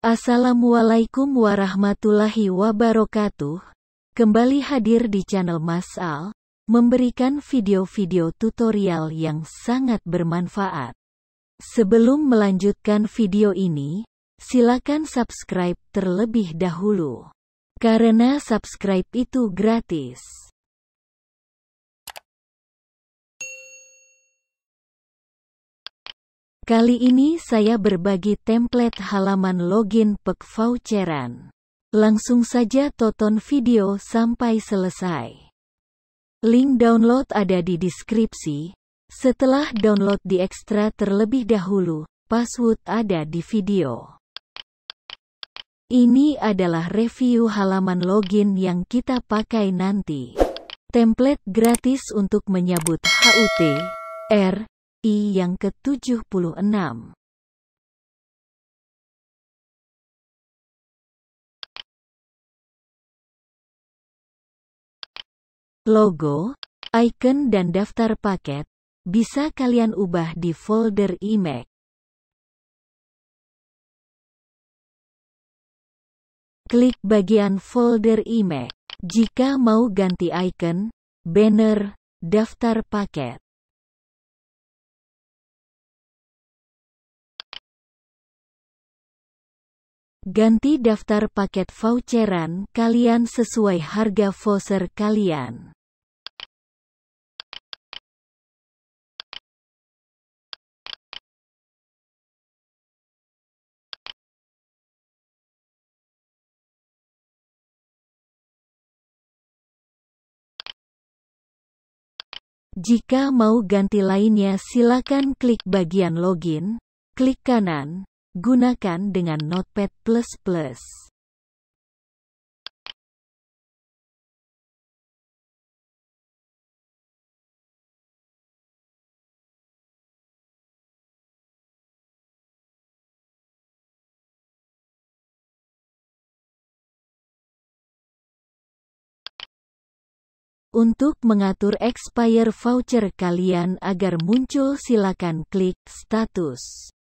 Assalamualaikum warahmatullahi wabarakatuh. Kembali hadir di channel Mas Al, memberikan video-video tutorial yang sangat bermanfaat. Sebelum melanjutkan video ini, silakan subscribe terlebih dahulu. Karena subscribe itu gratis. Kali ini saya berbagi template halaman login pek voucheran. Langsung saja tonton video sampai selesai. Link download ada di deskripsi. Setelah download di ekstra terlebih dahulu, password ada di video. Ini adalah review halaman login yang kita pakai nanti. Template gratis untuk menyebut HUT, R, I yang ke-76. Logo, icon dan daftar paket bisa kalian ubah di folder IMAX. Klik bagian folder IMAX jika mau ganti icon, banner, daftar paket. Ganti daftar paket voucheran kalian sesuai harga voucher kalian. Jika mau ganti lainnya silakan klik bagian login, klik kanan, Gunakan dengan Notepad++. Untuk mengatur expire voucher kalian agar muncul silakan klik status.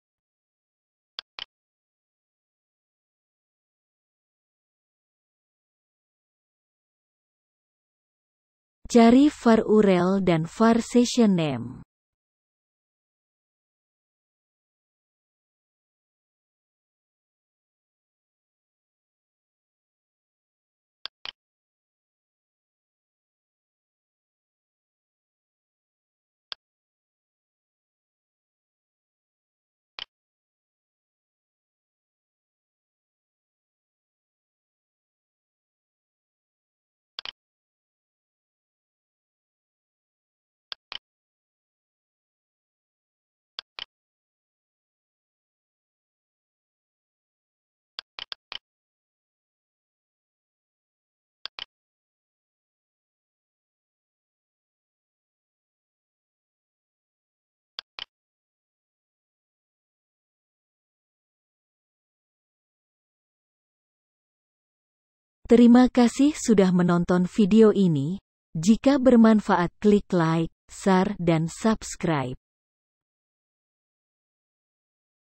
Cari var URL dan var session name. Terima kasih sudah menonton video ini. Jika bermanfaat klik like, share, dan subscribe.